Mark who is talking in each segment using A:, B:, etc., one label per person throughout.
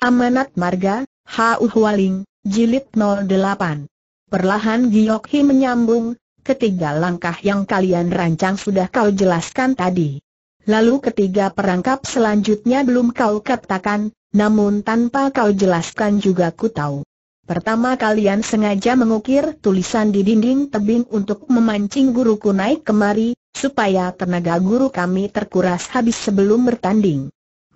A: Amanat Marga, H.U. Hualing, Jilid 08. Perlahan Giok Hi menyambung, ketiga langkah yang kalian rancang sudah kau jelaskan tadi. Lalu ketiga perangkap selanjutnya belum kau katakan, namun tanpa kau jelaskan juga ku tahu. Pertama kalian sengaja mengukir tulisan di dinding tebing untuk memancing guruku naik kemari, supaya tenaga guru kami terkuras habis sebelum bertanding.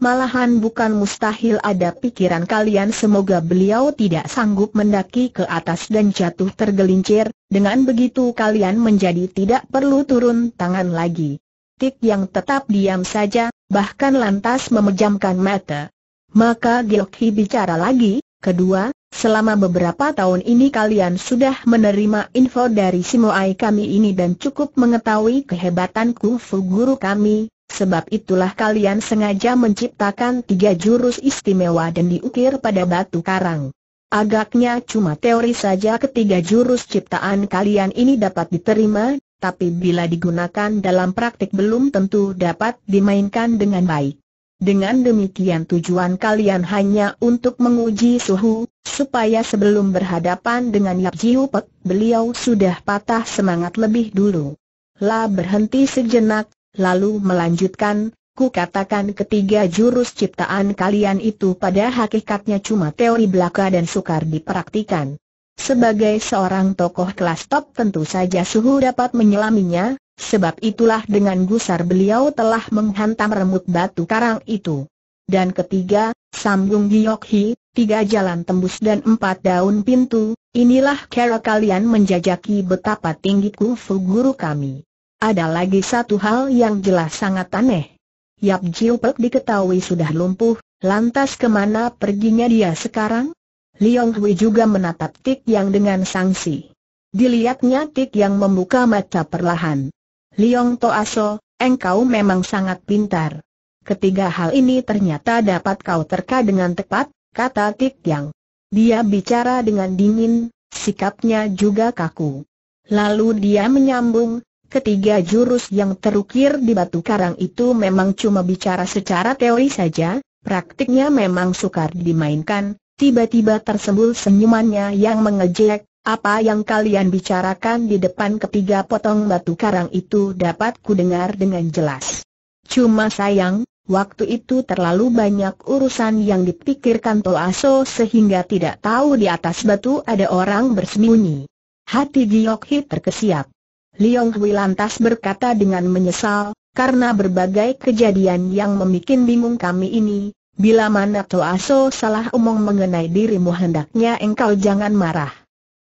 A: Malahan bukan mustahil ada pikiran kalian semoga beliau tidak sanggup mendaki ke atas dan jatuh tergelincir, dengan begitu kalian menjadi tidak perlu turun tangan lagi. Tik yang tetap diam saja, bahkan lantas memejamkan mata. Maka Gilkhi bicara lagi, kedua, selama beberapa tahun ini kalian sudah menerima info dari Simoai kami ini dan cukup mengetahui kehebatan kungfu guru kami, Sebab itulah kalian sengaja menciptakan tiga jurus istimewa dan diukir pada batu karang. Agaknya cuma teori saja ketiga jurus ciptaan kalian ini dapat diterima, tapi bila digunakan dalam praktik belum tentu dapat dimainkan dengan baik. Dengan demikian tujuan kalian hanya untuk menguji suhu, supaya sebelum berhadapan dengan Yap Jiu beliau sudah patah semangat lebih dulu. Lah berhenti sejenak, lalu melanjutkan, ku katakan ketiga jurus ciptaan kalian itu pada hakikatnya cuma teori belaka dan sukar dipraktikan. Sebagai seorang tokoh kelas top tentu saja suhu dapat menyelaminya, Sebab itulah dengan gusar beliau telah menghantam remuk batu karang itu. Dan ketiga, sambung Giokhi, tiga jalan tembus dan empat daun pintu, inilah cara kalian menjajaki betapa tinggi kufu guru kami. Ada lagi satu hal yang jelas sangat aneh. Yap Jiu Pek diketahui sudah lumpuh, lantas kemana perginya dia sekarang? Liong Hui juga menatap Tik Yang dengan sangsi. Dilihatnya Tik Yang membuka mata perlahan. Liong Toaso, engkau memang sangat pintar. Ketiga hal ini ternyata dapat kau terka dengan tepat, kata Tik Yang. Dia bicara dengan dingin, sikapnya juga kaku. Lalu dia menyambung, Ketiga jurus yang terukir di batu karang itu memang cuma bicara secara teori saja, praktiknya memang sukar dimainkan, tiba-tiba tersembul senyumannya yang mengejek, apa yang kalian bicarakan di depan ketiga potong batu karang itu dapat kudengar dengan jelas. Cuma sayang, waktu itu terlalu banyak urusan yang dipikirkan Toaso sehingga tidak tahu di atas batu ada orang bersembunyi. Hati Giok terkesiap. Liong Hui lantas berkata dengan menyesal, karena berbagai kejadian yang memikin bingung kami ini, bila mana Aso salah omong mengenai dirimu hendaknya engkau jangan marah.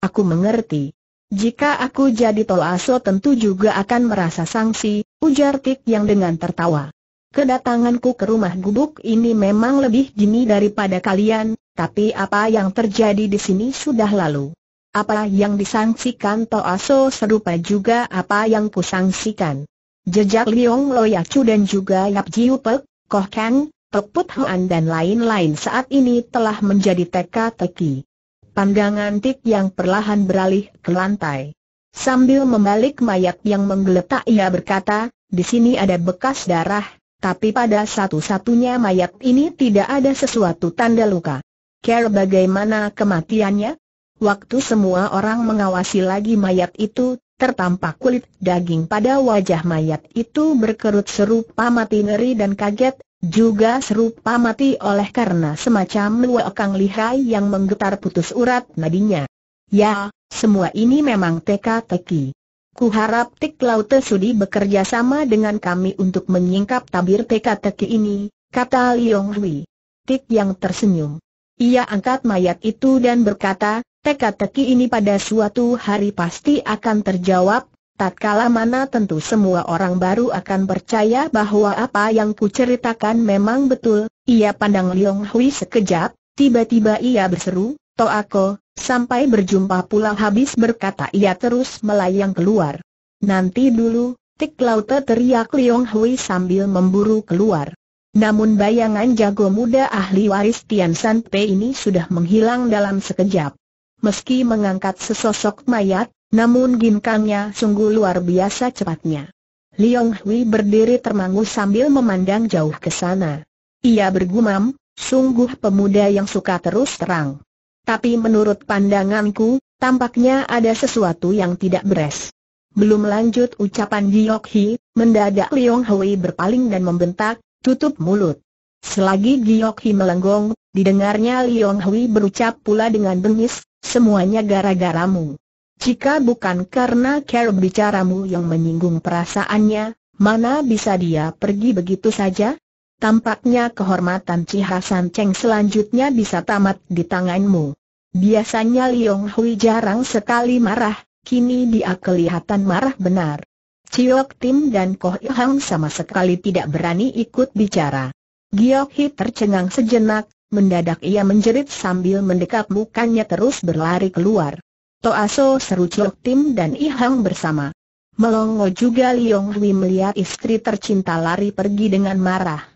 A: Aku mengerti. Jika aku jadi Aso tentu juga akan merasa sanksi, ujar Tik yang dengan tertawa. Kedatanganku ke rumah gubuk ini memang lebih dini daripada kalian, tapi apa yang terjadi di sini sudah lalu. Apa yang disangsikan Toaso serupa juga apa yang kusangsikan. Jejak Liong Loyacu dan juga Yap Jiu Pek, Koh Kang, Pek Put Huan dan lain-lain saat ini telah menjadi teka-teki. Pandangan Tik yang perlahan beralih ke lantai. Sambil membalik mayat yang menggeletak ia berkata, di sini ada bekas darah, tapi pada satu-satunya mayat ini tidak ada sesuatu tanda luka. Care bagaimana kematiannya? Waktu semua orang mengawasi lagi mayat itu, tertampak kulit daging pada wajah mayat itu berkerut serupa mati ngeri dan kaget, juga serupa mati oleh karena semacam luakang lihai yang menggetar putus urat nadinya. Ya, semua ini memang teka-teki. Ku harap Tik Laute Sudi bekerja sama dengan kami untuk menyingkap tabir teka-teki ini, kata Liong Hui. Tik yang tersenyum. Ia angkat mayat itu dan berkata, Teka-teki ini pada suatu hari pasti akan terjawab, tatkala mana tentu semua orang baru akan percaya bahwa apa yang kuceritakan memang betul. Ia pandang Liong Hui sekejap, tiba-tiba ia berseru, Toako, sampai berjumpa pula habis berkata ia terus melayang keluar. Nanti dulu, Tik Laute teriak Liong Hui sambil memburu keluar. Namun bayangan jago muda ahli waris Tian San Pei ini sudah menghilang dalam sekejap. Meski mengangkat sesosok mayat, namun ginkangnya sungguh luar biasa cepatnya. Liong Hui berdiri termangu sambil memandang jauh ke sana. Ia bergumam, sungguh pemuda yang suka terus terang. Tapi menurut pandanganku, tampaknya ada sesuatu yang tidak beres. Belum lanjut ucapan Giok Hi, mendadak Liong Hui berpaling dan membentak, tutup mulut. Selagi Giok Hi melenggong, didengarnya Liong Hui berucap pula dengan bengis, Semuanya gara-garamu. Jika bukan karena care bicaramu yang menyinggung perasaannya, mana bisa dia pergi begitu saja? Tampaknya kehormatan Cihasan Cheng selanjutnya bisa tamat di tanganmu. Biasanya Liong Hui jarang sekali marah, kini dia kelihatan marah benar. Ciok Tim dan Koh Hang sama sekali tidak berani ikut bicara. Giok Hi tercengang sejenak, Mendadak ia menjerit sambil mendekap mukanya terus berlari keluar. Toaso seru Chok Tim dan Ihang bersama. Melongo juga Liong Hui melihat istri tercinta lari pergi dengan marah.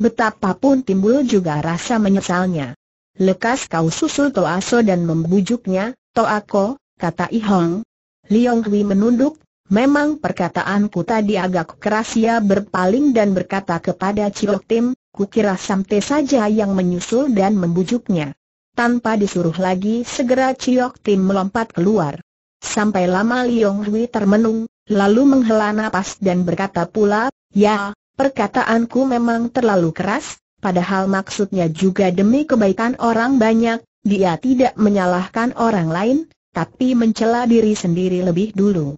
A: Betapapun timbul juga rasa menyesalnya. Lekas kau susul Toaso dan membujuknya, Toako, kata Ihong. Liong Hui menunduk, Memang perkataanku tadi agak keras ya berpaling dan berkata kepada Ciok Tim, kukira Samte saja yang menyusul dan membujuknya. Tanpa disuruh lagi segera Ciok Tim melompat keluar. Sampai lama Liong Hui termenung, lalu menghela nafas dan berkata pula, ya, perkataanku memang terlalu keras, padahal maksudnya juga demi kebaikan orang banyak, dia tidak menyalahkan orang lain, tapi mencela diri sendiri lebih dulu.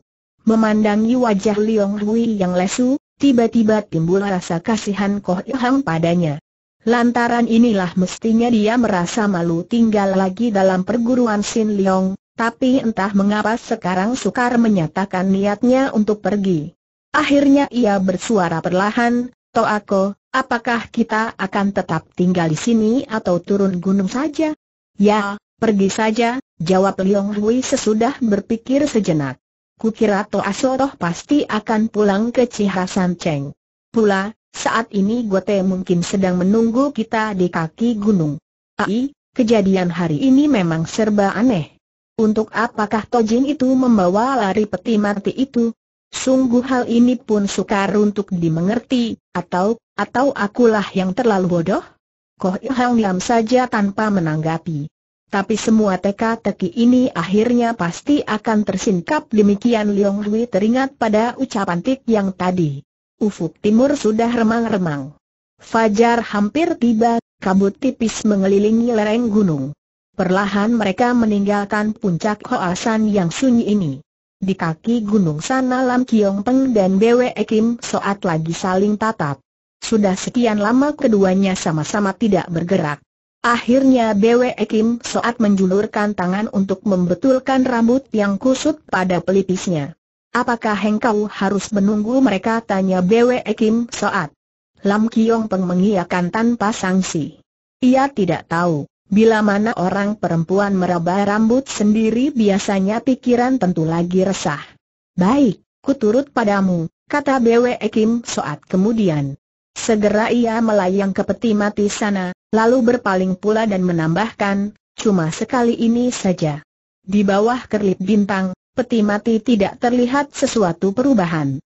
A: Memandangi wajah Liong Hui yang lesu, tiba-tiba timbul rasa kasihan Koh Hang padanya. Lantaran inilah mestinya dia merasa malu tinggal lagi dalam perguruan Sin Liong, tapi entah mengapa sekarang sukar menyatakan niatnya untuk pergi. Akhirnya ia bersuara perlahan, Toako, apakah kita akan tetap tinggal di sini atau turun gunung saja? Ya, pergi saja, jawab Liong Hui sesudah berpikir sejenak kukira Toa Soroh pasti akan pulang ke Cihasan Cheng. Pula, saat ini Gote mungkin sedang menunggu kita di kaki gunung. Ai, kejadian hari ini memang serba aneh. Untuk apakah Tojin itu membawa lari peti mati itu? Sungguh hal ini pun sukar untuk dimengerti, atau, atau akulah yang terlalu bodoh? Koh Ilhang diam saja tanpa menanggapi. Tapi semua teka-teki ini akhirnya pasti akan tersingkap demikian Liong Hui teringat pada ucapan Tik yang tadi. Ufuk timur sudah remang-remang. Fajar hampir tiba, kabut tipis mengelilingi lereng gunung. Perlahan mereka meninggalkan puncak Hoasan yang sunyi ini. Di kaki gunung sana Lam Kiong Peng dan Bwe Kim Soat lagi saling tatap. Sudah sekian lama keduanya sama-sama tidak bergerak. Akhirnya Bwe Kim Soat menjulurkan tangan untuk membetulkan rambut yang kusut pada pelipisnya. Apakah engkau harus menunggu mereka? Tanya Bwe Kim Soat. Lam Kiong Peng mengiyakan tanpa sanksi. Ia tidak tahu, bila mana orang perempuan meraba rambut sendiri biasanya pikiran tentu lagi resah. Baik, kuturut padamu, kata Bwe Kim Soat kemudian. Segera ia melayang ke peti mati sana, lalu berpaling pula dan menambahkan, cuma sekali ini saja. Di bawah kerlip bintang, peti mati tidak terlihat sesuatu perubahan.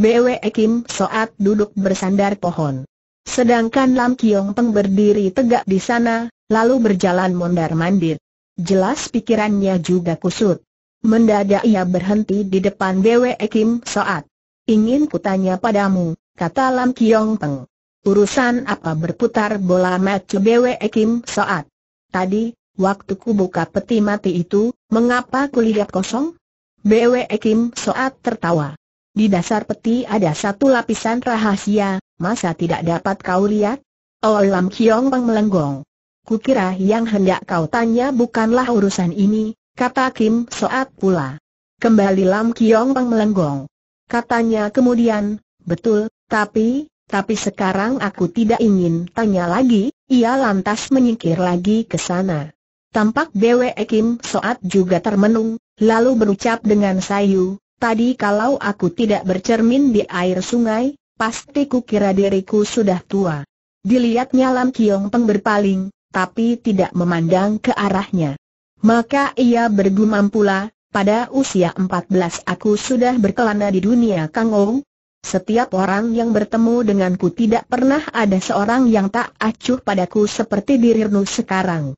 A: BW Kim Soat duduk bersandar pohon. Sedangkan Lam Kiong Peng berdiri tegak di sana, lalu berjalan mondar-mandir. Jelas pikirannya juga kusut. Mendadak ia berhenti di depan BW Kim Soat. Ingin kutanya padamu, kata Lam Kiong Peng. Urusan apa berputar bola match BWE Kim Soat? Tadi, waktu ku buka peti mati itu, mengapa kulihat kosong? BWE Kim Soat tertawa. Di dasar peti ada satu lapisan rahasia, masa tidak dapat kau lihat? Oh Lam Kiong Pang melenggong. Kukira yang hendak kau tanya bukanlah urusan ini, kata Kim Soat pula. Kembali Lam Kiong Pang melenggong. Katanya kemudian, betul, tapi, tapi sekarang aku tidak ingin tanya lagi, ia lantas menyingkir lagi ke sana. Tampak Bwe Kim Soat juga termenung, lalu berucap dengan sayu, tadi kalau aku tidak bercermin di air sungai, pasti kukira diriku sudah tua. Dilihatnya Lam Kiong Peng berpaling, tapi tidak memandang ke arahnya. Maka ia bergumam pula, pada usia 14 aku sudah berkelana di dunia Kang Ong, setiap orang yang bertemu denganku tidak pernah ada seorang yang tak acuh padaku seperti dirimu sekarang.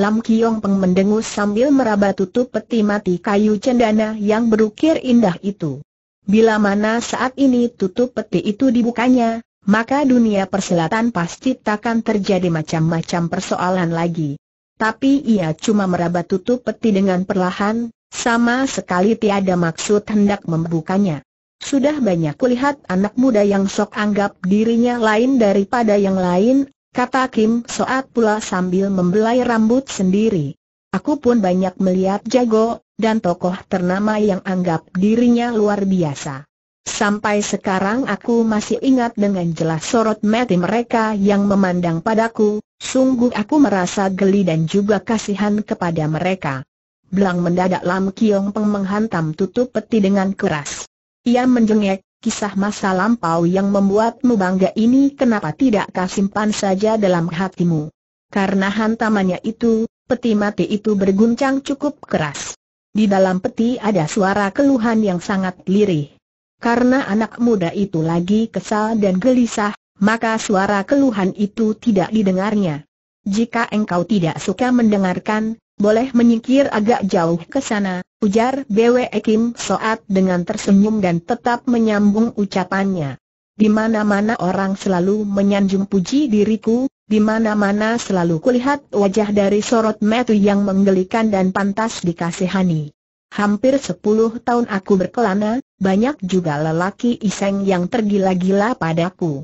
A: Lam Kiong Peng mendengus sambil meraba tutup peti mati kayu cendana yang berukir indah itu. Bila mana saat ini tutup peti itu dibukanya, maka dunia perselatan pasti takkan terjadi macam-macam persoalan lagi. Tapi ia cuma meraba tutup peti dengan perlahan, sama sekali tiada maksud hendak membukanya. Sudah banyak kulihat anak muda yang sok anggap dirinya lain daripada yang lain, kata Kim Soat pula sambil membelai rambut sendiri. Aku pun banyak melihat jago, dan tokoh ternama yang anggap dirinya luar biasa. Sampai sekarang aku masih ingat dengan jelas sorot mata mereka yang memandang padaku, sungguh aku merasa geli dan juga kasihan kepada mereka. Belang mendadak Lam Kiong Peng menghantam tutup peti dengan keras. Ia menjengek, kisah masa lampau yang membuatmu bangga ini kenapa tidak kau simpan saja dalam hatimu? Karena hantamannya itu, peti mati itu berguncang cukup keras. Di dalam peti ada suara keluhan yang sangat lirih. Karena anak muda itu lagi kesal dan gelisah, maka suara keluhan itu tidak didengarnya. Jika engkau tidak suka mendengarkan, boleh menyingkir agak jauh ke sana, ujar Bwe Kim Soat dengan tersenyum dan tetap menyambung ucapannya. Di mana-mana orang selalu menyanjung puji diriku, di mana-mana selalu kulihat wajah dari sorot metu yang menggelikan dan pantas dikasihani. Hampir sepuluh tahun aku berkelana, banyak juga lelaki iseng yang tergila-gila padaku.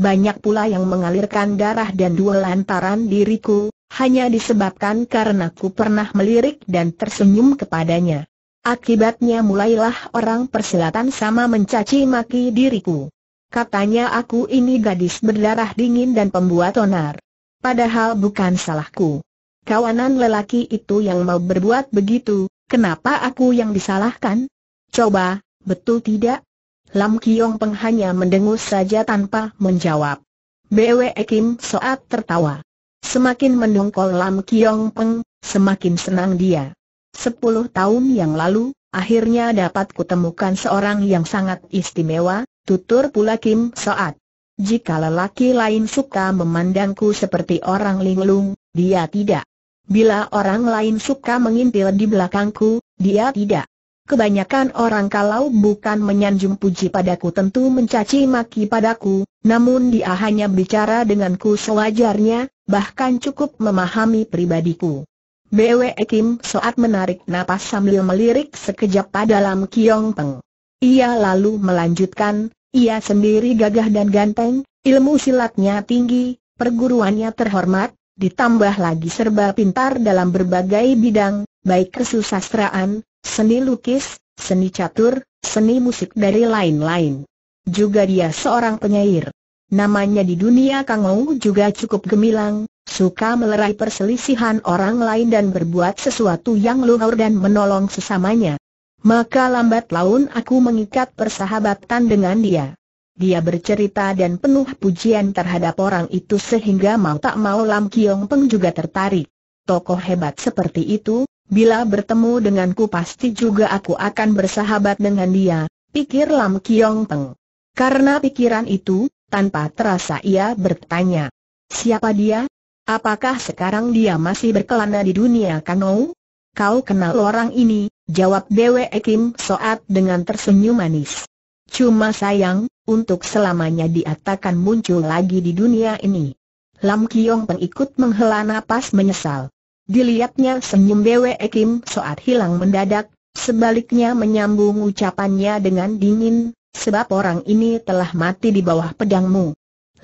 A: Banyak pula yang mengalirkan darah dan dua lantaran diriku, hanya disebabkan karena ku pernah melirik dan tersenyum kepadanya. Akibatnya mulailah orang persilatan sama mencaci maki diriku. Katanya aku ini gadis berdarah dingin dan pembuat onar. Padahal bukan salahku. Kawanan lelaki itu yang mau berbuat begitu, kenapa aku yang disalahkan? Coba, betul tidak? Lam Kiong Peng hanya mendengus saja tanpa menjawab. Bwe Kim Soat tertawa. Semakin mendongkol Lam Kiong Peng, semakin senang dia. Sepuluh tahun yang lalu, akhirnya dapat kutemukan seorang yang sangat istimewa, tutur pula Kim Soat. Jika lelaki lain suka memandangku seperti orang linglung, dia tidak. Bila orang lain suka mengintil di belakangku, dia tidak. Kebanyakan orang kalau bukan menyanjung puji padaku tentu mencaci maki padaku, namun dia hanya bicara denganku sewajarnya, bahkan cukup memahami pribadiku. BW Kim saat menarik napas sambil melirik sekejap pada dalam Kiong Peng. Ia lalu melanjutkan, ia sendiri gagah dan ganteng, ilmu silatnya tinggi, perguruannya terhormat, ditambah lagi serba pintar dalam berbagai bidang, baik kesusastraan, seni lukis, seni catur, seni musik dari lain-lain. Juga dia seorang penyair. Namanya di dunia Kang Ou juga cukup gemilang, suka melerai perselisihan orang lain dan berbuat sesuatu yang luhur dan menolong sesamanya. Maka lambat laun aku mengikat persahabatan dengan dia. Dia bercerita dan penuh pujian terhadap orang itu sehingga mau tak mau Lam Kiong Peng juga tertarik. Tokoh hebat seperti itu, bila bertemu denganku pasti juga aku akan bersahabat dengan dia, pikir Lam Kiong Peng. Karena pikiran itu, tanpa terasa ia bertanya, siapa dia? Apakah sekarang dia masih berkelana di dunia kau? Kau kenal orang ini, jawab Dewe Ekim Soat dengan tersenyum manis. Cuma sayang, untuk selamanya dia takkan muncul lagi di dunia ini. Lam Kiong pengikut menghela napas menyesal. Dilihatnya senyum Dewe Ekim Soat hilang mendadak, sebaliknya menyambung ucapannya dengan dingin, Sebab orang ini telah mati di bawah pedangmu.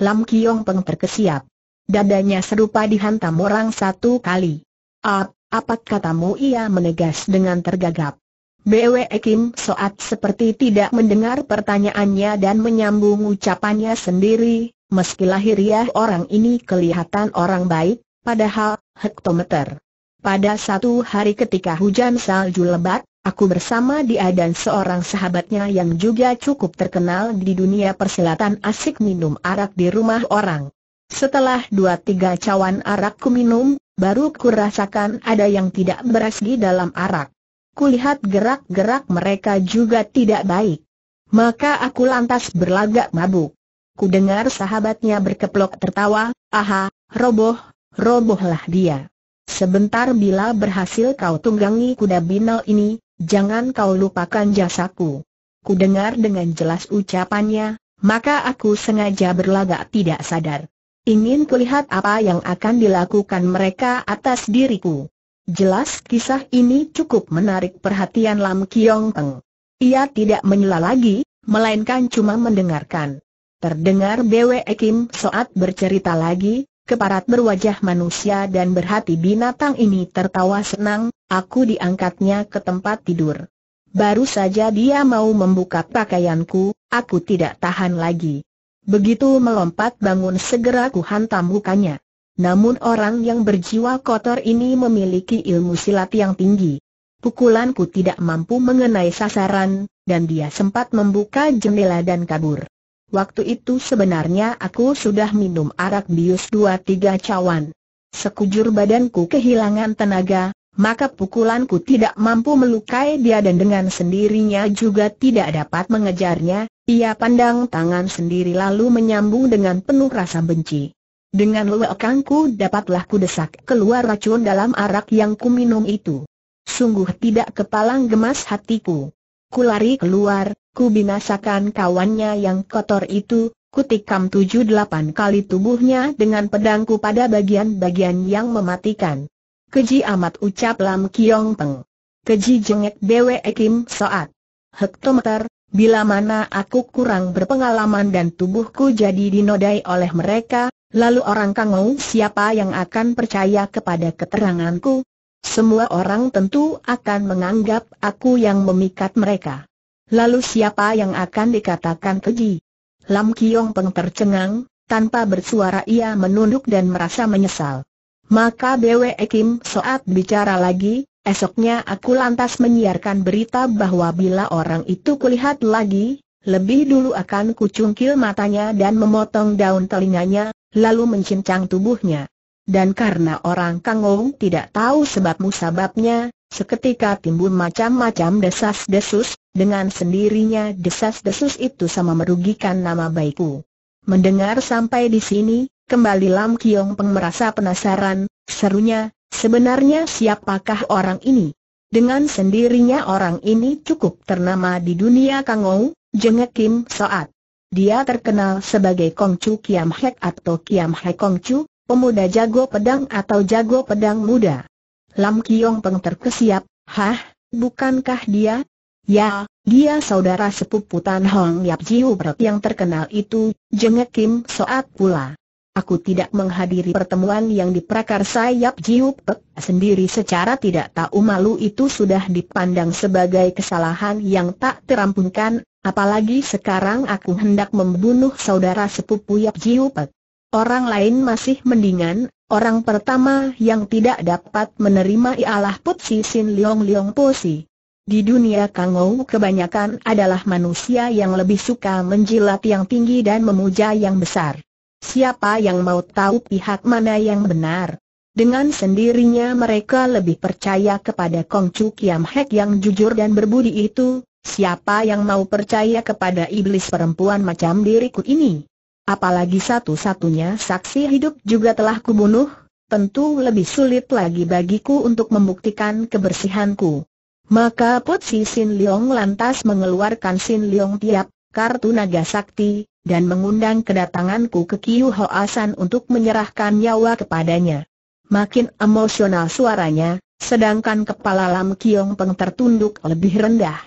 A: Lam Kiong Peng terkesiap. Dadanya serupa dihantam orang satu kali. Ap, apa katamu ia menegas dengan tergagap. Bwe Kim Soat seperti tidak mendengar pertanyaannya dan menyambung ucapannya sendiri, meski lahiriah orang ini kelihatan orang baik, padahal, hektometer. Pada satu hari ketika hujan salju lebat, Aku bersama dia dan seorang sahabatnya yang juga cukup terkenal di dunia persilatan asik minum arak di rumah orang. Setelah dua tiga cawan arak ku minum, baru ku rasakan ada yang tidak beres di dalam arak. Kulihat gerak-gerak mereka juga tidak baik. Maka aku lantas berlagak mabuk. Ku dengar sahabatnya berkeplok tertawa, aha, roboh, robohlah dia. Sebentar bila berhasil kau tunggangi kuda binal ini, jangan kau lupakan jasaku. Ku dengar dengan jelas ucapannya, maka aku sengaja berlagak tidak sadar. Ingin kulihat apa yang akan dilakukan mereka atas diriku. Jelas kisah ini cukup menarik perhatian Lam Kiong Peng. Ia tidak menyela lagi, melainkan cuma mendengarkan. Terdengar Bwe Kim Soat bercerita lagi, keparat berwajah manusia dan berhati binatang ini tertawa senang, Aku diangkatnya ke tempat tidur. Baru saja dia mau membuka pakaianku, aku tidak tahan lagi. Begitu melompat bangun segera ku hantam mukanya. Namun orang yang berjiwa kotor ini memiliki ilmu silat yang tinggi. Pukulanku tidak mampu mengenai sasaran, dan dia sempat membuka jendela dan kabur. Waktu itu sebenarnya aku sudah minum arak bius dua tiga cawan. Sekujur badanku kehilangan tenaga, maka pukulanku tidak mampu melukai dia dan dengan sendirinya juga tidak dapat mengejarnya, ia pandang tangan sendiri lalu menyambung dengan penuh rasa benci. Dengan luekangku dapatlah ku desak keluar racun dalam arak yang kuminum itu. Sungguh tidak kepalang gemas hatiku. Ku lari keluar, ku binasakan kawannya yang kotor itu, kutikam tujuh delapan kali tubuhnya dengan pedangku pada bagian-bagian yang mematikan. Keji amat ucap Lam Kiong Peng. Keji jengek Bwe Kim Soat. Hektometer, bila mana aku kurang berpengalaman dan tubuhku jadi dinodai oleh mereka, lalu orang kangau siapa yang akan percaya kepada keteranganku? Semua orang tentu akan menganggap aku yang memikat mereka. Lalu siapa yang akan dikatakan keji? Lam Kiong Peng tercengang, tanpa bersuara ia menunduk dan merasa menyesal. Maka BW Kim saat bicara lagi, esoknya aku lantas menyiarkan berita bahwa bila orang itu kulihat lagi, lebih dulu akan kucungkil matanya dan memotong daun telinganya, lalu mencincang tubuhnya. Dan karena orang Kangong tidak tahu sebab musababnya, seketika timbul macam-macam desas-desus, dengan sendirinya desas-desus itu sama merugikan nama baikku. Mendengar sampai di sini, Kembali Lam Kiong Peng merasa penasaran, serunya, sebenarnya siapakah orang ini? Dengan sendirinya orang ini cukup ternama di dunia Kangou, jengek Kim Soat. Dia terkenal sebagai Kong Chu Kiam Hek atau Kiam Hek Chu, pemuda jago pedang atau jago pedang muda. Lam Kiong Peng terkesiap, hah, bukankah dia? Ya, dia saudara sepupu Tan Hong Yap Jiu yang terkenal itu, jengek Kim Soat pula aku tidak menghadiri pertemuan yang diprakarsai Yap Jiup Pek sendiri secara tidak tahu malu itu sudah dipandang sebagai kesalahan yang tak terampunkan, apalagi sekarang aku hendak membunuh saudara sepupu Yap Jiup Pek. Orang lain masih mendingan, orang pertama yang tidak dapat menerima ialah Putsi Sin Leong Leong Posi. Di dunia Kangou kebanyakan adalah manusia yang lebih suka menjilat yang tinggi dan memuja yang besar. Siapa yang mau tahu pihak mana yang benar? Dengan sendirinya mereka lebih percaya kepada Kong Chu Kiam Hek yang jujur dan berbudi itu, siapa yang mau percaya kepada iblis perempuan macam diriku ini? Apalagi satu-satunya saksi hidup juga telah kubunuh, tentu lebih sulit lagi bagiku untuk membuktikan kebersihanku. Maka Putsi Sin Leong lantas mengeluarkan Sin Leong Tiap, kartu naga sakti, dan mengundang kedatanganku ke Kiu Hoasan untuk menyerahkan nyawa kepadanya. Makin emosional suaranya, sedangkan kepala Lam Kiong Peng tertunduk lebih rendah.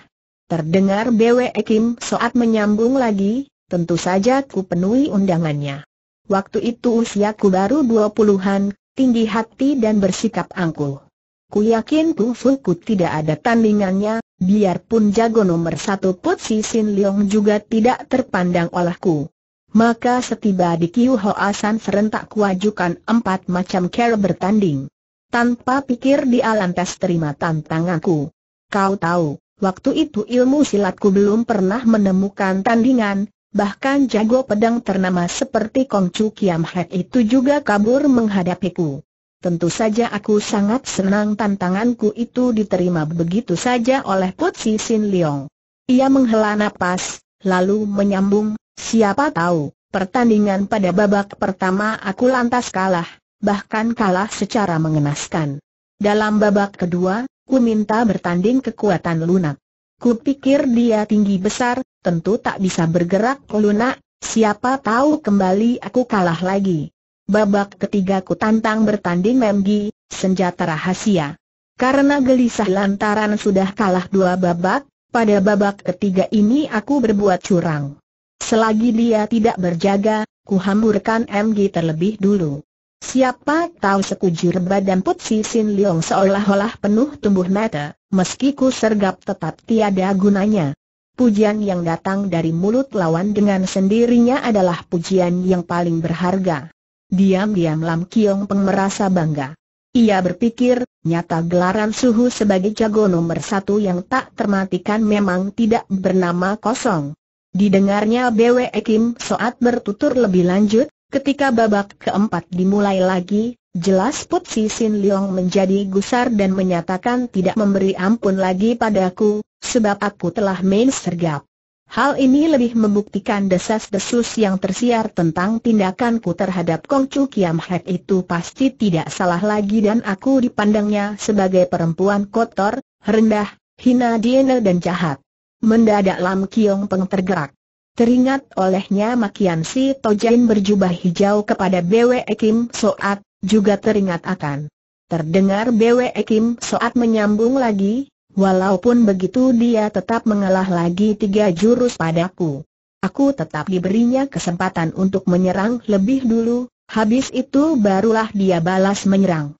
A: Terdengar Bwe Kim saat menyambung lagi, tentu saja ku penuhi undangannya. Waktu itu usiaku baru dua puluhan, tinggi hati dan bersikap angkuh. Ku yakin Bu Fuku tidak ada tandingannya, biarpun jago nomor satu Put Si Sin Leong juga tidak terpandang olehku. Maka setiba di Kiu Hoa San serentak kuajukan empat macam cara bertanding. Tanpa pikir alam lantas terima tantanganku. Kau tahu, waktu itu ilmu silatku belum pernah menemukan tandingan, bahkan jago pedang ternama seperti Kong Chu Kiam Hek itu juga kabur menghadapiku. Tentu saja aku sangat senang tantanganku itu diterima begitu saja oleh Putsi Sin Leong. Ia menghela nafas, lalu menyambung, siapa tahu, pertandingan pada babak pertama aku lantas kalah, bahkan kalah secara mengenaskan. Dalam babak kedua, ku minta bertanding kekuatan lunak. Ku pikir dia tinggi besar, tentu tak bisa bergerak oh, lunak, siapa tahu kembali aku kalah lagi. Babak ketiga ku tantang bertanding Memgi, senjata rahasia. Karena gelisah lantaran sudah kalah dua babak, pada babak ketiga ini aku berbuat curang. Selagi dia tidak berjaga, ku hamburkan MG terlebih dulu. Siapa tahu sekujur badan Putsi Sin Leong seolah-olah penuh tumbuh mata, meski ku sergap tetap tiada gunanya. Pujian yang datang dari mulut lawan dengan sendirinya adalah pujian yang paling berharga. Diam-diam Lam Kiong Peng merasa bangga. Ia berpikir, nyata gelaran suhu sebagai jago nomor satu yang tak termatikan memang tidak bernama kosong. Didengarnya BW Kim Soat bertutur lebih lanjut, ketika babak keempat dimulai lagi, jelas Put Si Sin Leong menjadi gusar dan menyatakan tidak memberi ampun lagi padaku, sebab aku telah main sergap. Hal ini lebih membuktikan desas-desus yang tersiar tentang tindakanku terhadap Kong Chu Kiam Hek itu pasti tidak salah lagi dan aku dipandangnya sebagai perempuan kotor, rendah, hina diena dan jahat. Mendadak Lam Kiong Peng tergerak. Teringat olehnya makian si Tojain berjubah hijau kepada Bwe Kim Soat, juga teringat akan. Terdengar Bwe Kim Soat menyambung lagi, Walaupun begitu dia tetap mengalah lagi tiga jurus padaku. Aku tetap diberinya kesempatan untuk menyerang lebih dulu, habis itu barulah dia balas menyerang.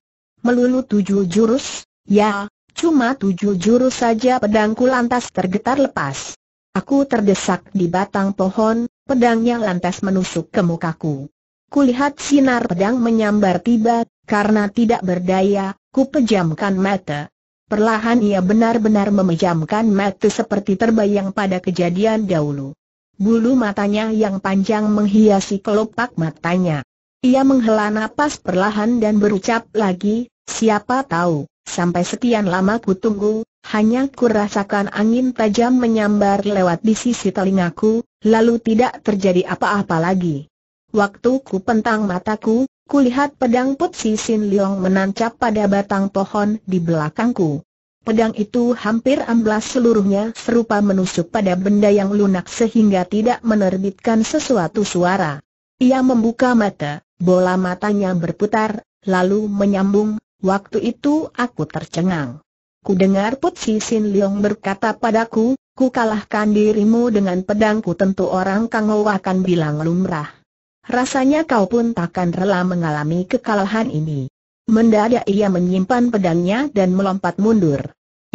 A: Melulu tujuh jurus? Ya, cuma tujuh jurus saja pedangku lantas tergetar lepas. Aku terdesak di batang pohon, pedangnya lantas menusuk ke mukaku. Kulihat sinar pedang menyambar tiba, karena tidak berdaya, ku pejamkan mata. Perlahan ia benar-benar memejamkan mata seperti terbayang pada kejadian dahulu. Bulu matanya yang panjang menghiasi kelopak matanya. Ia menghela napas perlahan dan berucap lagi, siapa tahu, sampai sekian lama ku tunggu, hanya ku rasakan angin tajam menyambar lewat di sisi telingaku, lalu tidak terjadi apa-apa lagi. Waktu ku pentang mataku, kulihat pedang Putsi Sin Leong menancap pada batang pohon di belakangku. Pedang itu hampir amblas seluruhnya serupa menusuk pada benda yang lunak sehingga tidak menerbitkan sesuatu suara. Ia membuka mata, bola matanya berputar, lalu menyambung, waktu itu aku tercengang. Ku dengar Putsi Sin Leong berkata padaku, ku kalahkan dirimu dengan pedangku tentu orang Kangowakan akan bilang lumrah rasanya kau pun takkan rela mengalami kekalahan ini. Mendadak ia menyimpan pedangnya dan melompat mundur.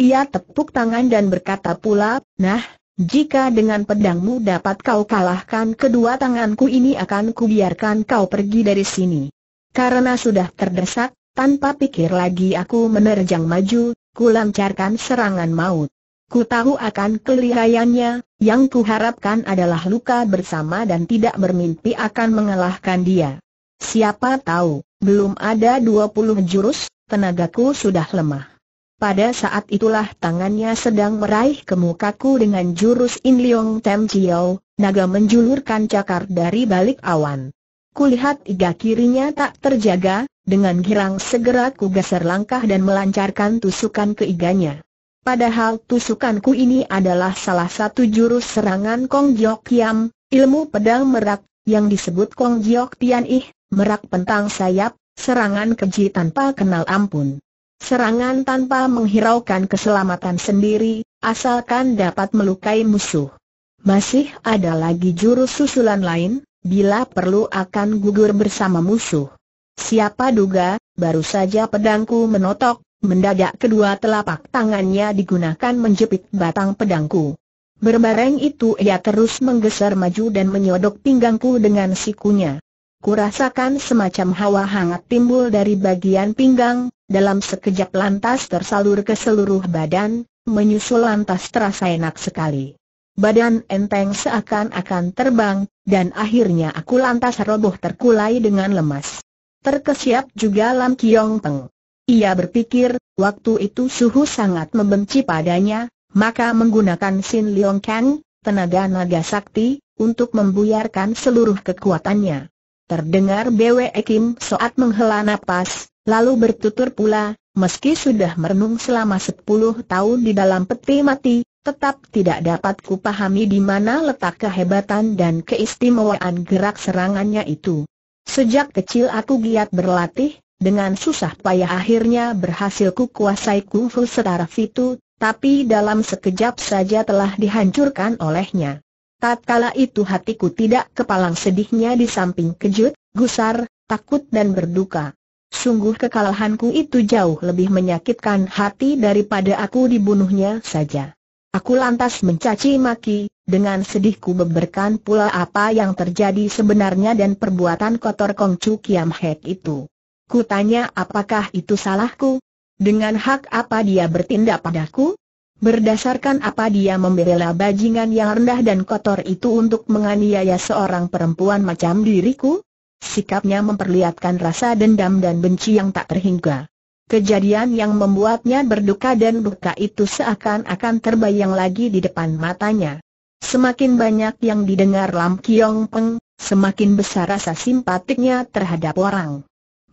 A: Ia tepuk tangan dan berkata pula, nah, jika dengan pedangmu dapat kau kalahkan kedua tanganku ini akan kubiarkan kau pergi dari sini. Karena sudah terdesak, tanpa pikir lagi aku menerjang maju, kulancarkan serangan maut. Ku tahu akan kelihayannya, yang kuharapkan adalah luka bersama dan tidak bermimpi akan mengalahkan dia. Siapa tahu, belum ada 20 jurus, tenagaku sudah lemah. Pada saat itulah tangannya sedang meraih ke mukaku dengan jurus In Leong Tem Chiao, naga menjulurkan cakar dari balik awan. Kulihat iga kirinya tak terjaga, dengan girang segera ku geser langkah dan melancarkan tusukan ke iganya. Padahal tusukanku ini adalah salah satu jurus serangan Kong Jok Yam, ilmu pedang merak, yang disebut Kong Jok Tian Ih, merak pentang sayap, serangan keji tanpa kenal ampun. Serangan tanpa menghiraukan keselamatan sendiri, asalkan dapat melukai musuh. Masih ada lagi jurus susulan lain, bila perlu akan gugur bersama musuh. Siapa duga, baru saja pedangku menotok, Mendadak kedua telapak tangannya digunakan menjepit batang pedangku. Berbareng itu ia terus menggeser maju dan menyodok pinggangku dengan sikunya. Kurasakan semacam hawa hangat timbul dari bagian pinggang, dalam sekejap lantas tersalur ke seluruh badan, menyusul lantas terasa enak sekali. Badan enteng seakan-akan terbang, dan akhirnya aku lantas roboh terkulai dengan lemas. Terkesiap juga Lam Kiong Peng. Ia berpikir, waktu itu Suhu sangat membenci padanya, maka menggunakan Sin Leong Kang, tenaga naga sakti, untuk membuyarkan seluruh kekuatannya. Terdengar Bwe Kim saat menghela nafas, lalu bertutur pula, meski sudah merenung selama 10 tahun di dalam peti mati, tetap tidak dapat kupahami di mana letak kehebatan dan keistimewaan gerak serangannya itu. Sejak kecil aku giat berlatih, dengan susah payah akhirnya berhasil kuasai kungfu setaraf itu, tapi dalam sekejap saja telah dihancurkan olehnya. Tatkala itu hatiku tidak kepalang sedihnya di samping kejut, gusar, takut dan berduka. Sungguh kekalahanku itu jauh lebih menyakitkan hati daripada aku dibunuhnya saja. Aku lantas mencaci maki, dengan sedihku beberkan pula apa yang terjadi sebenarnya dan perbuatan kotor Kongcu Kiam Hek itu. Ku tanya apakah itu salahku? Dengan hak apa dia bertindak padaku? Berdasarkan apa dia membela bajingan yang rendah dan kotor itu untuk menganiaya seorang perempuan macam diriku? Sikapnya memperlihatkan rasa dendam dan benci yang tak terhingga. Kejadian yang membuatnya berduka dan duka itu seakan-akan terbayang lagi di depan matanya. Semakin banyak yang didengar Lam Kiong Peng, semakin besar rasa simpatiknya terhadap orang.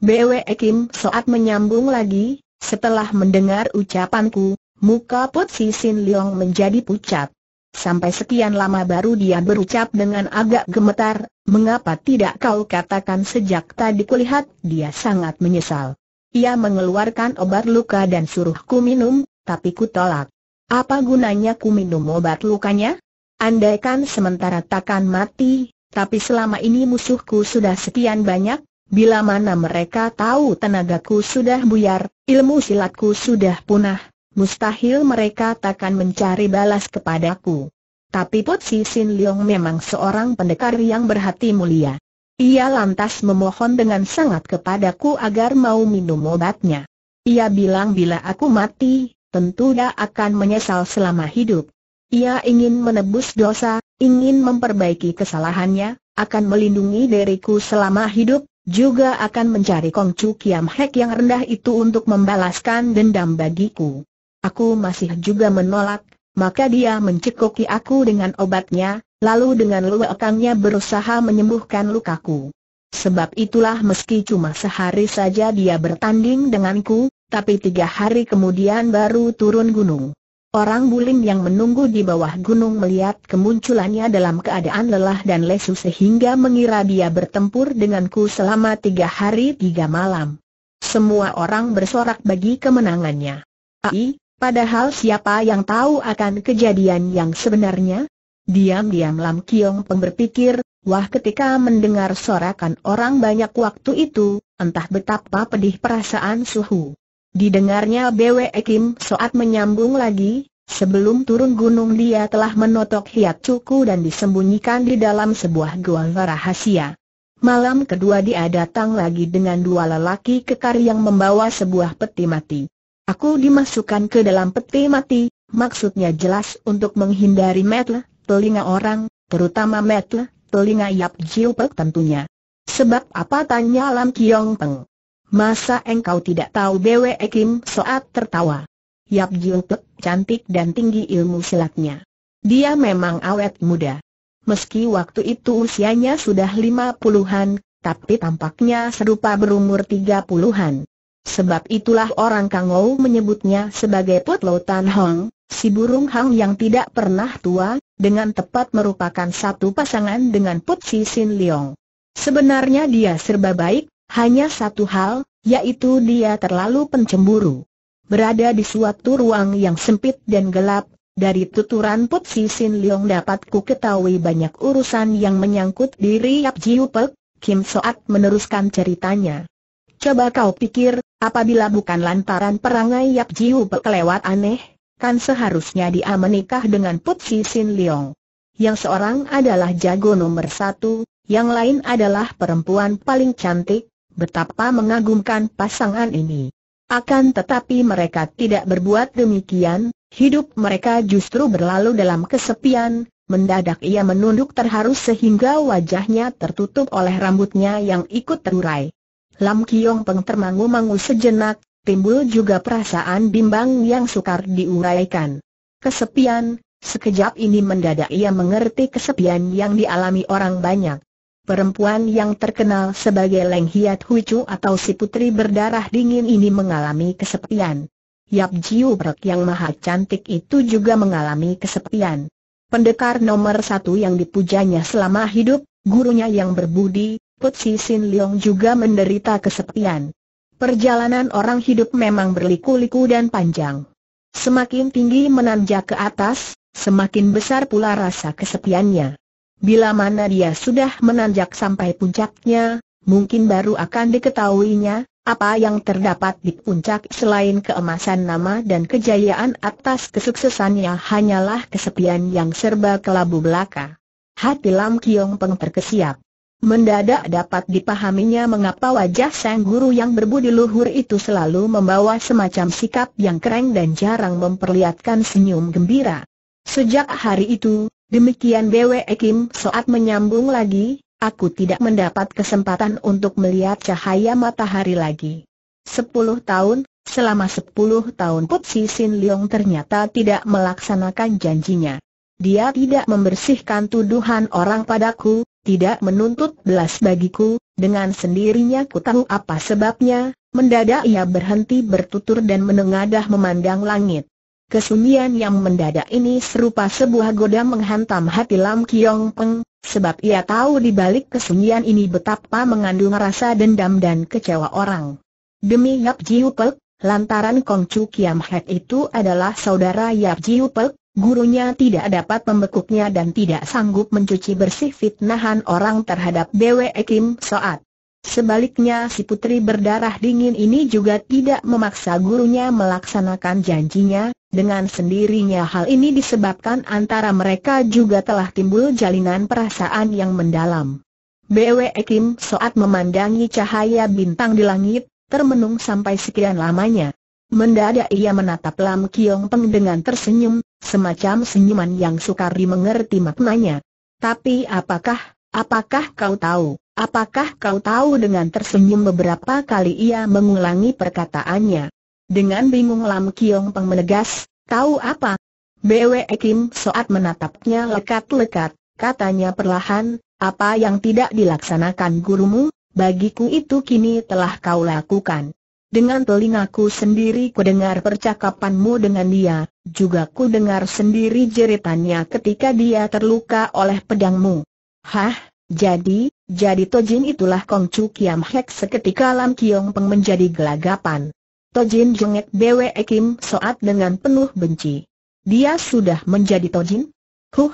A: Bwe Kim Soat menyambung lagi, setelah mendengar ucapanku, muka Put Si Sin Leong menjadi pucat. Sampai sekian lama baru dia berucap dengan agak gemetar, mengapa tidak kau katakan sejak tadi kulihat, dia sangat menyesal. Ia mengeluarkan obat luka dan suruhku minum, tapi ku tolak. Apa gunanya ku minum obat lukanya? Andaikan sementara takkan mati, tapi selama ini musuhku sudah sekian banyak, Bila mana mereka tahu tenagaku sudah buyar, ilmu silatku sudah punah, mustahil mereka takkan mencari balas kepadaku. Tapi Pot Si Sin Leong memang seorang pendekar yang berhati mulia. Ia lantas memohon dengan sangat kepadaku agar mau minum obatnya. Ia bilang bila aku mati, tentu dia akan menyesal selama hidup. Ia ingin menebus dosa, ingin memperbaiki kesalahannya, akan melindungi diriku selama hidup, juga akan mencari Kong Chu Kiam Hek yang rendah itu untuk membalaskan dendam bagiku. Aku masih juga menolak, maka dia mencekoki aku dengan obatnya, lalu dengan luekangnya berusaha menyembuhkan lukaku. Sebab itulah meski cuma sehari saja dia bertanding denganku, tapi tiga hari kemudian baru turun gunung. Orang Bulim yang menunggu di bawah gunung melihat kemunculannya dalam keadaan lelah dan lesu sehingga mengira dia bertempur denganku selama tiga hari tiga malam. Semua orang bersorak bagi kemenangannya. Ai, padahal siapa yang tahu akan kejadian yang sebenarnya? Diam-diam Lam Kiong Peng berpikir, wah ketika mendengar sorakan orang banyak waktu itu, entah betapa pedih perasaan Suhu. Didengarnya Bwe Kim saat menyambung lagi, sebelum turun gunung dia telah menotok hiat cuku dan disembunyikan di dalam sebuah gua rahasia. Malam kedua dia datang lagi dengan dua lelaki kekar yang membawa sebuah peti mati. Aku dimasukkan ke dalam peti mati, maksudnya jelas untuk menghindari metle, telinga orang, terutama metle, telinga Yap Jiu Pek tentunya. Sebab apa tanya Lam Kiong Peng? Masa engkau tidak tahu Bwe Kim Soat tertawa. Yap Giung cantik dan tinggi ilmu silatnya. Dia memang awet muda. Meski waktu itu usianya sudah lima puluhan, tapi tampaknya serupa berumur tiga puluhan. Sebab itulah orang Kangou menyebutnya sebagai Putlo Tan Hong, si burung hang yang tidak pernah tua, dengan tepat merupakan satu pasangan dengan Put Si Sin Leong. Sebenarnya dia serba baik, hanya satu hal, yaitu dia terlalu pencemburu. Berada di suatu ruang yang sempit dan gelap, dari tuturan Put Si Sin Leong dapat ku ketahui banyak urusan yang menyangkut diri Yap Jiu Pek, Kim Soat meneruskan ceritanya. Coba kau pikir, apabila bukan lantaran perangai Yap Jiu Pek lewat aneh, kan seharusnya dia menikah dengan Put Si Sin Leong. Yang seorang adalah jago nomor satu, yang lain adalah perempuan paling cantik, Betapa mengagumkan pasangan ini. Akan tetapi mereka tidak berbuat demikian, hidup mereka justru berlalu dalam kesepian, mendadak ia menunduk terharu sehingga wajahnya tertutup oleh rambutnya yang ikut terurai. Lam Kiong Peng termangu-mangu sejenak, timbul juga perasaan bimbang yang sukar diuraikan. Kesepian, sekejap ini mendadak ia mengerti kesepian yang dialami orang banyak. Perempuan yang terkenal sebagai Leng Hiat Chu atau si putri berdarah dingin ini mengalami kesepian. Yap Jiu Brek yang maha cantik itu juga mengalami kesepian. Pendekar nomor satu yang dipujanya selama hidup, gurunya yang berbudi, Put Si Sin Leong juga menderita kesepian. Perjalanan orang hidup memang berliku-liku dan panjang. Semakin tinggi menanjak ke atas, semakin besar pula rasa kesepiannya. Bila mana dia sudah menanjak sampai puncaknya, mungkin baru akan diketahuinya, apa yang terdapat di puncak selain keemasan nama dan kejayaan atas kesuksesannya hanyalah kesepian yang serba kelabu belaka. Hati Lam Kiong Peng terkesiap. Mendadak dapat dipahaminya mengapa wajah sang guru yang berbudi luhur itu selalu membawa semacam sikap yang kereng dan jarang memperlihatkan senyum gembira. Sejak hari itu, Demikian Bwe Kim saat menyambung lagi, aku tidak mendapat kesempatan untuk melihat cahaya matahari lagi. Sepuluh tahun, selama sepuluh tahun Put Si Sin Leong ternyata tidak melaksanakan janjinya. Dia tidak membersihkan tuduhan orang padaku, tidak menuntut belas bagiku, dengan sendirinya ku tahu apa sebabnya, mendadak ia berhenti bertutur dan menengadah memandang langit. Kesunyian yang mendadak ini serupa sebuah goda menghantam hati Lam Kiong Peng, sebab ia tahu di balik kesunyian ini betapa mengandung rasa dendam dan kecewa orang. Demi Yap Jiu Pek, lantaran Kong Chu Kiam Hek itu adalah saudara Yap Jiu Pek, gurunya tidak dapat membekuknya dan tidak sanggup mencuci bersih fitnahan orang terhadap Bwe Kim Soat. Sebaliknya si putri berdarah dingin ini juga tidak memaksa gurunya melaksanakan janjinya, dengan sendirinya hal ini disebabkan antara mereka juga telah timbul jalinan perasaan yang mendalam. BW Kim saat memandangi cahaya bintang di langit, termenung sampai sekian lamanya. Mendadak ia menatap Lam Kiong Peng dengan tersenyum, semacam senyuman yang sukar dimengerti maknanya. Tapi apakah, apakah kau tahu, apakah kau tahu dengan tersenyum beberapa kali ia mengulangi perkataannya. Dengan bingung Lam Kiong Peng menegas, tahu apa? Bwe Kim saat menatapnya lekat-lekat, katanya perlahan, apa yang tidak dilaksanakan gurumu, bagiku itu kini telah kau lakukan. Dengan telingaku sendiri ku dengar percakapanmu dengan dia, juga ku dengar sendiri jeritannya ketika dia terluka oleh pedangmu. Hah, jadi, jadi Tojin itulah Kong Chu Kiam Hek seketika Lam Kiong Peng menjadi gelagapan. Tojin jengek Bwe Kim Soat dengan penuh benci. Dia sudah menjadi Tojin? Huh!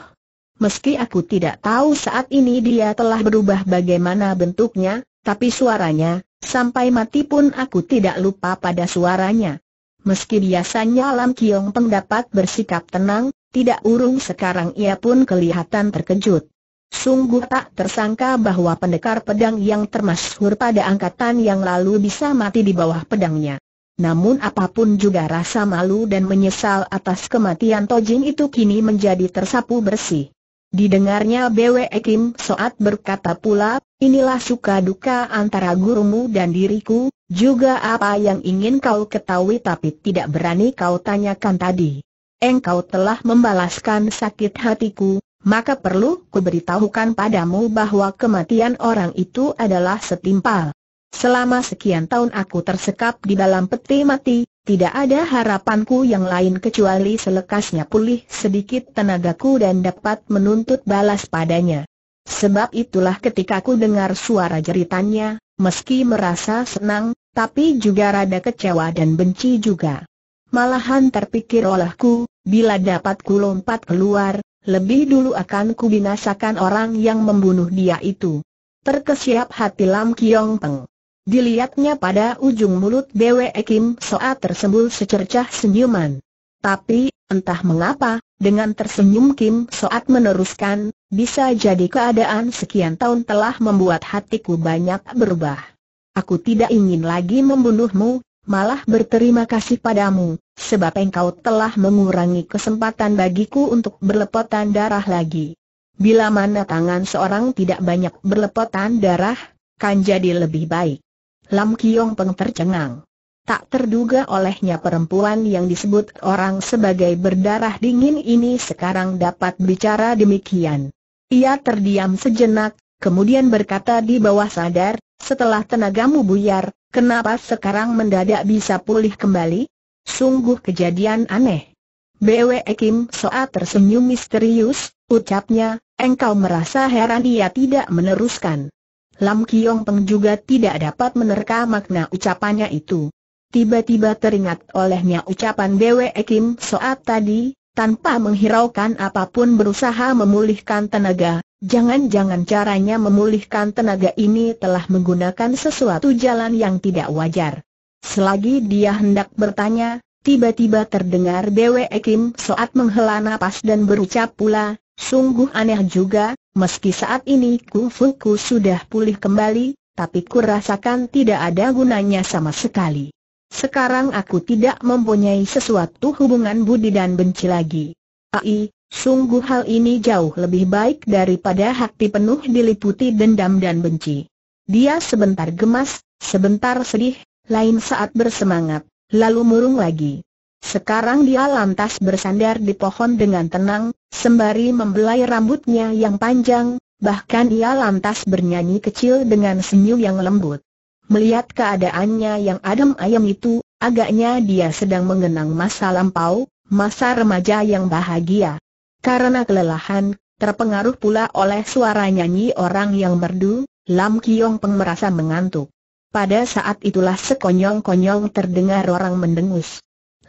A: Meski aku tidak tahu saat ini dia telah berubah bagaimana bentuknya, tapi suaranya, sampai mati pun aku tidak lupa pada suaranya. Meski biasanya Lam Kiong pendapat bersikap tenang, tidak urung sekarang ia pun kelihatan terkejut. Sungguh tak tersangka bahwa pendekar pedang yang termasyhur pada angkatan yang lalu bisa mati di bawah pedangnya. Namun apapun juga rasa malu dan menyesal atas kematian Tojin itu kini menjadi tersapu bersih. Didengarnya BW Kim Soat berkata pula, inilah suka duka antara gurumu dan diriku, juga apa yang ingin kau ketahui tapi tidak berani kau tanyakan tadi. Engkau telah membalaskan sakit hatiku, maka perlu kuberitahukan padamu bahwa kematian orang itu adalah setimpal. Selama sekian tahun aku tersekap di dalam peti mati, tidak ada harapanku yang lain kecuali selekasnya pulih sedikit tenagaku dan dapat menuntut balas padanya. Sebab itulah ketika aku dengar suara jeritannya, meski merasa senang, tapi juga rada kecewa dan benci juga. Malahan terpikir olehku, bila dapat ku lompat keluar, lebih dulu akan ku binasakan orang yang membunuh dia itu. Terkesiap hati Lam Kiong Peng. Dilihatnya pada ujung mulut Bwe Kim Soa tersembul secercah senyuman. Tapi, entah mengapa, dengan tersenyum Kim Soat meneruskan, bisa jadi keadaan sekian tahun telah membuat hatiku banyak berubah. Aku tidak ingin lagi membunuhmu, malah berterima kasih padamu, sebab engkau telah mengurangi kesempatan bagiku untuk berlepotan darah lagi. Bila mana tangan seorang tidak banyak berlepotan darah, kan jadi lebih baik. Lam Kiong Peng tercengang. Tak terduga olehnya perempuan yang disebut orang sebagai berdarah dingin ini sekarang dapat bicara demikian. Ia terdiam sejenak, kemudian berkata di bawah sadar, setelah tenagamu buyar, kenapa sekarang mendadak bisa pulih kembali? Sungguh kejadian aneh. BW Kim Soa tersenyum misterius, ucapnya, engkau merasa heran ia tidak meneruskan. Lam Kiong Peng juga tidak dapat menerka makna ucapannya itu. Tiba-tiba teringat olehnya ucapan Dewe Kim saat tadi, tanpa menghiraukan apapun berusaha memulihkan tenaga, jangan-jangan caranya memulihkan tenaga ini telah menggunakan sesuatu jalan yang tidak wajar. Selagi dia hendak bertanya, tiba-tiba terdengar Dewe Kim saat menghela napas dan berucap pula, sungguh aneh juga, Meski saat ini kufuku sudah pulih kembali, tapi ku rasakan tidak ada gunanya sama sekali. Sekarang aku tidak mempunyai sesuatu hubungan budi dan benci lagi. Ai, sungguh hal ini jauh lebih baik daripada hati penuh diliputi dendam dan benci. Dia sebentar gemas, sebentar sedih, lain saat bersemangat, lalu murung lagi. Sekarang dia lantas bersandar di pohon dengan tenang, sembari membelai rambutnya yang panjang, bahkan ia lantas bernyanyi kecil dengan senyum yang lembut. Melihat keadaannya yang adem ayam itu, agaknya dia sedang mengenang masa lampau, masa remaja yang bahagia. Karena kelelahan, terpengaruh pula oleh suara nyanyi orang yang merdu, Lam Kiong Peng merasa mengantuk. Pada saat itulah sekonyong-konyong terdengar orang mendengus.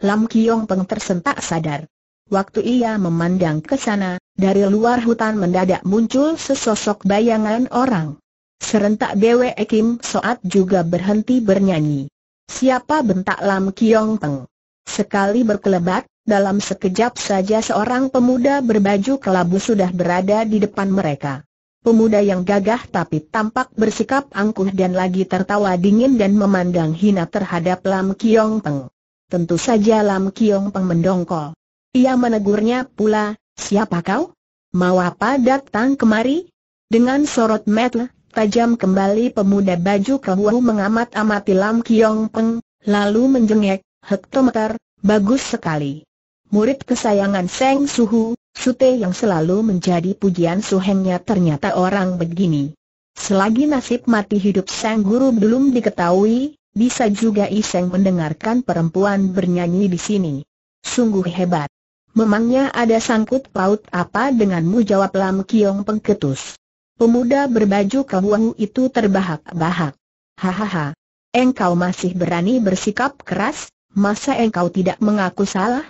A: Lam Kiong Peng tersentak sadar. Waktu ia memandang ke sana, dari luar hutan mendadak muncul sesosok bayangan orang. Serentak Bwe Kim Soat juga berhenti bernyanyi. Siapa bentak Lam Kiong Peng? Sekali berkelebat, dalam sekejap saja seorang pemuda berbaju kelabu sudah berada di depan mereka. Pemuda yang gagah tapi tampak bersikap angkuh dan lagi tertawa dingin dan memandang hina terhadap Lam Kiong Peng. Tentu saja Lam Kiong Peng mendongkol. Ia menegurnya pula, siapa kau? Mau apa datang kemari? Dengan sorot mata tajam kembali pemuda baju kehuahu mengamat-amati Lam Kiong Peng, lalu menjengek, hektometer, bagus sekali. Murid kesayangan Seng Suhu, Sute yang selalu menjadi pujian suhengnya ternyata orang begini. Selagi nasib mati hidup Seng guru belum diketahui, bisa juga iseng mendengarkan perempuan bernyanyi di sini. Sungguh hebat. Memangnya ada sangkut paut apa denganmu jawab Lam Kiong pengketus. Pemuda berbaju kawahu itu terbahak-bahak. Hahaha. Engkau masih berani bersikap keras, masa engkau tidak mengaku salah?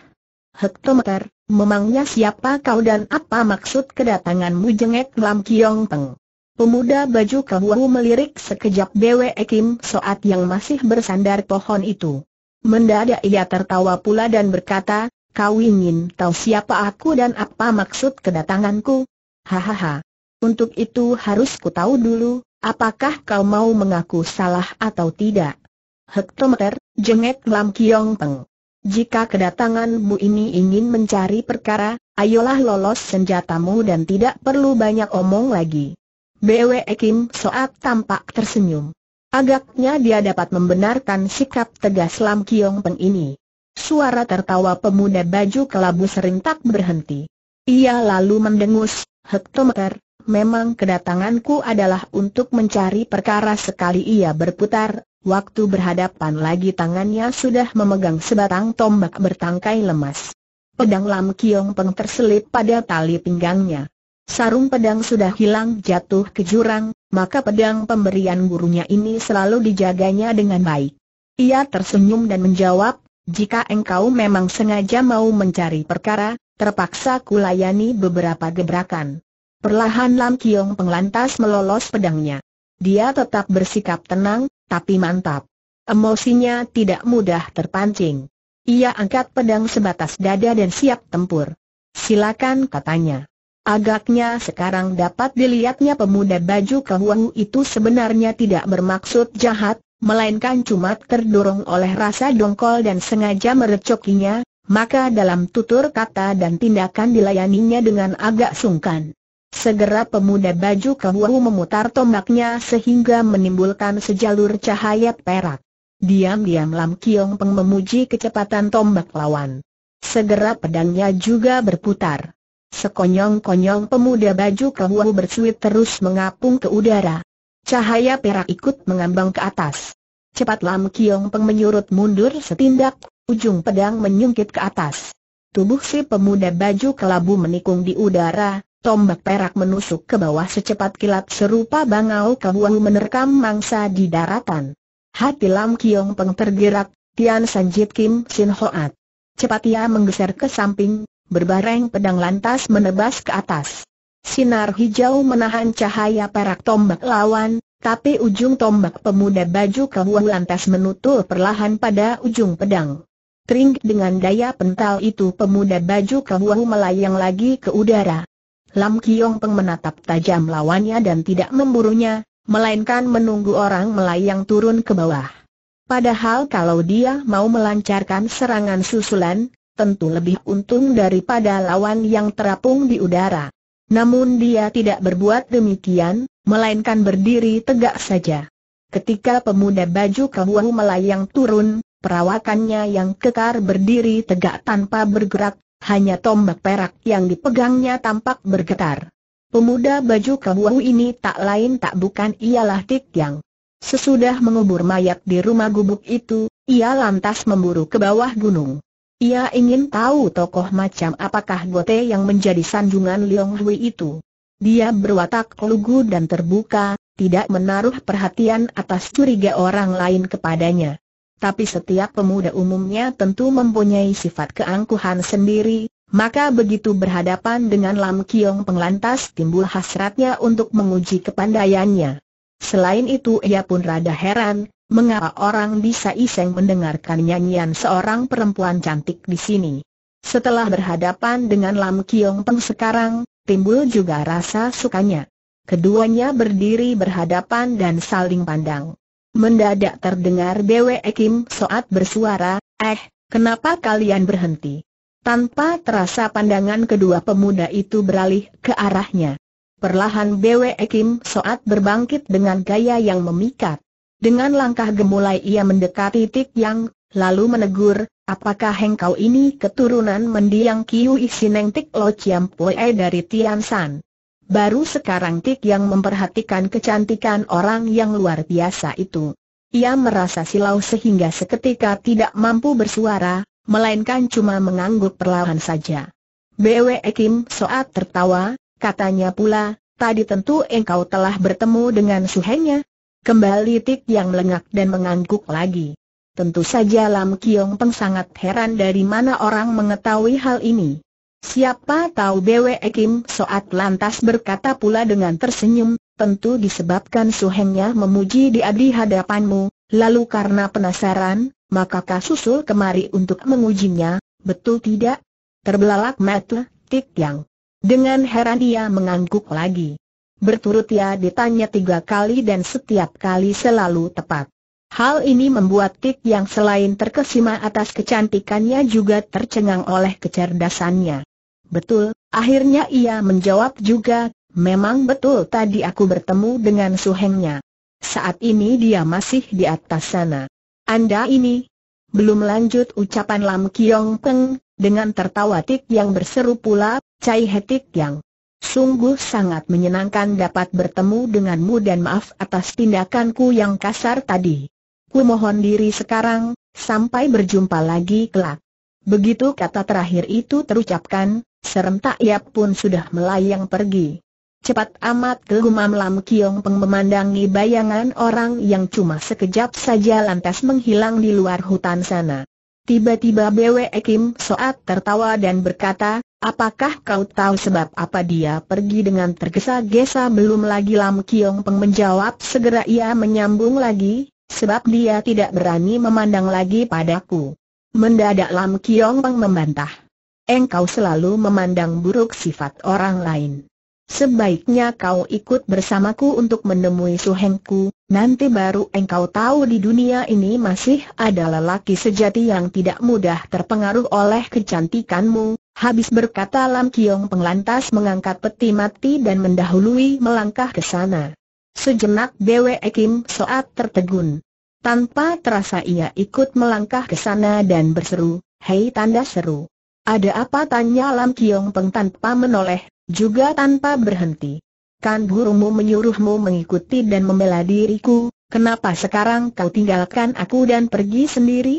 A: Hektometer, memangnya siapa kau dan apa maksud kedatanganmu jengek Lam Kiong Peng? Pemuda baju kebuahu melirik sekejap Bwe Kim Soat yang masih bersandar pohon itu. Mendadak ia tertawa pula dan berkata, kau ingin tahu siapa aku dan apa maksud kedatanganku? Hahaha. Untuk itu harus ku tahu dulu, apakah kau mau mengaku salah atau tidak? Hektometer, jengek Lam Kiong Peng. Jika kedatanganmu ini ingin mencari perkara, ayolah lolos senjatamu dan tidak perlu banyak omong lagi. Bwe Kim Soat tampak tersenyum. Agaknya dia dapat membenarkan sikap tegas Lam Kiong Peng ini. Suara tertawa pemuda baju kelabu sering tak berhenti. Ia lalu mendengus, hektometer, memang kedatanganku adalah untuk mencari perkara sekali ia berputar, waktu berhadapan lagi tangannya sudah memegang sebatang tombak bertangkai lemas. Pedang Lam Kiong Peng terselip pada tali pinggangnya sarung pedang sudah hilang jatuh ke jurang, maka pedang pemberian gurunya ini selalu dijaganya dengan baik. Ia tersenyum dan menjawab, jika engkau memang sengaja mau mencari perkara, terpaksa kulayani beberapa gebrakan. Perlahan Lam Kiong penglantas melolos pedangnya. Dia tetap bersikap tenang, tapi mantap. Emosinya tidak mudah terpancing. Ia angkat pedang sebatas dada dan siap tempur. Silakan katanya. Agaknya sekarang dapat dilihatnya pemuda baju kehuahu itu sebenarnya tidak bermaksud jahat, melainkan cuma terdorong oleh rasa dongkol dan sengaja merecokinya, maka dalam tutur kata dan tindakan dilayaninya dengan agak sungkan. Segera pemuda baju kehuahu memutar tombaknya sehingga menimbulkan sejalur cahaya perak. Diam-diam Lam Kiong Peng memuji kecepatan tombak lawan. Segera pedangnya juga berputar. Sekonyong-konyong pemuda baju kehuau bersuit terus mengapung ke udara. Cahaya perak ikut mengambang ke atas. Cepat Lam Kiong Peng menyurut mundur setindak, ujung pedang menyungkit ke atas. Tubuh si pemuda baju kelabu menikung di udara, tombak perak menusuk ke bawah secepat kilat serupa bangau kehuau menerkam mangsa di daratan. Hati Lam Kiong Peng tergerak, Tian Sanjit Kim Sin Hoat. Cepat ia menggeser ke samping, berbareng pedang lantas menebas ke atas. Sinar hijau menahan cahaya perak tombak lawan, tapi ujung tombak pemuda baju kebuah lantas menutul perlahan pada ujung pedang. Tring dengan daya pental itu pemuda baju kebuah melayang lagi ke udara. Lam Kiong Peng menatap tajam lawannya dan tidak memburunya, melainkan menunggu orang melayang turun ke bawah. Padahal kalau dia mau melancarkan serangan susulan, tentu lebih untung daripada lawan yang terapung di udara. Namun dia tidak berbuat demikian, melainkan berdiri tegak saja. Ketika pemuda baju kebuahu melayang turun, perawakannya yang kekar berdiri tegak tanpa bergerak, hanya tombak perak yang dipegangnya tampak bergetar. Pemuda baju kebuahu ini tak lain tak bukan ialah Tik Yang. Sesudah mengubur mayat di rumah gubuk itu, ia lantas memburu ke bawah gunung. Ia ingin tahu tokoh macam apakah Gote yang menjadi sanjungan Liong Hui itu. Dia berwatak lugu dan terbuka, tidak menaruh perhatian atas curiga orang lain kepadanya. Tapi setiap pemuda umumnya tentu mempunyai sifat keangkuhan sendiri, maka begitu berhadapan dengan Lam Kiong penglantas timbul hasratnya untuk menguji kepandaiannya. Selain itu ia pun rada heran, mengapa orang bisa iseng mendengarkan nyanyian seorang perempuan cantik di sini. Setelah berhadapan dengan Lam Kiong Peng sekarang, timbul juga rasa sukanya. Keduanya berdiri berhadapan dan saling pandang. Mendadak terdengar Bwe Kim Soat bersuara, eh, kenapa kalian berhenti? Tanpa terasa pandangan kedua pemuda itu beralih ke arahnya. Perlahan Bwe Kim Soat berbangkit dengan gaya yang memikat. Dengan langkah gemulai ia mendekati Tik Yang, lalu menegur, apakah engkau ini keturunan mendiang Kiu Isineng Tik Lo Chiam Pue dari Tian San? Baru sekarang Tik Yang memperhatikan kecantikan orang yang luar biasa itu. Ia merasa silau sehingga seketika tidak mampu bersuara, melainkan cuma mengangguk perlahan saja. Bwe Kim Soat tertawa, katanya pula, tadi tentu engkau telah bertemu dengan suhengnya, Kembali Tik yang lengak dan mengangguk lagi. Tentu saja Lam Kiong Peng sangat heran dari mana orang mengetahui hal ini. Siapa tahu Bwe Kim Soat lantas berkata pula dengan tersenyum, tentu disebabkan suhengnya memuji dia di hadapanmu, lalu karena penasaran, maka kasusul kemari untuk mengujinya, betul tidak? Terbelalak mata, Tik Yang. Dengan heran ia mengangguk lagi. Berturut ia ya ditanya tiga kali dan setiap kali selalu tepat. Hal ini membuat Tik yang selain terkesima atas kecantikannya juga tercengang oleh kecerdasannya. Betul, akhirnya ia menjawab juga, memang betul tadi aku bertemu dengan suhengnya. Saat ini dia masih di atas sana. Anda ini? Belum lanjut ucapan Lam Kiong Peng, dengan tertawa Tik yang berseru pula, Cai Hetik yang sungguh sangat menyenangkan dapat bertemu denganmu dan maaf atas tindakanku yang kasar tadi. Ku mohon diri sekarang, sampai berjumpa lagi kelak. Begitu kata terakhir itu terucapkan, serentak ia pun sudah melayang pergi. Cepat amat kegumam Lam Kiong Peng memandangi bayangan orang yang cuma sekejap saja lantas menghilang di luar hutan sana. Tiba-tiba Bwe Kim Soat tertawa dan berkata, Apakah kau tahu sebab apa dia pergi dengan tergesa-gesa belum lagi Lam Kiong Peng menjawab segera ia menyambung lagi, sebab dia tidak berani memandang lagi padaku. Mendadak Lam Kiong Peng membantah. Engkau selalu memandang buruk sifat orang lain. Sebaiknya kau ikut bersamaku untuk menemui suhengku, nanti baru engkau tahu di dunia ini masih ada lelaki sejati yang tidak mudah terpengaruh oleh kecantikanmu, Habis berkata Lam Kiong Penglantas mengangkat peti mati dan mendahului melangkah ke sana. Sejenak Bwe Kim Soat tertegun. Tanpa terasa ia ikut melangkah ke sana dan berseru, Hei tanda seru. Ada apa tanya Lam Kiong Peng tanpa menoleh, juga tanpa berhenti. Kan gurumu menyuruhmu mengikuti dan membela diriku, kenapa sekarang kau tinggalkan aku dan pergi sendiri?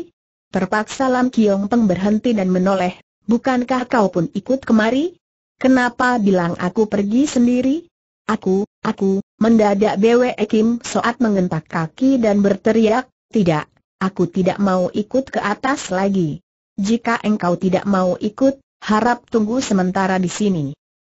A: Terpaksa Lam Kiong Peng berhenti dan menoleh, Bukankah kau pun ikut kemari? Kenapa bilang aku pergi sendiri? Aku, aku, mendadak Bwe Kim Soat mengentak kaki dan berteriak, tidak, aku tidak mau ikut ke atas lagi. Jika engkau tidak mau ikut, harap tunggu sementara di sini.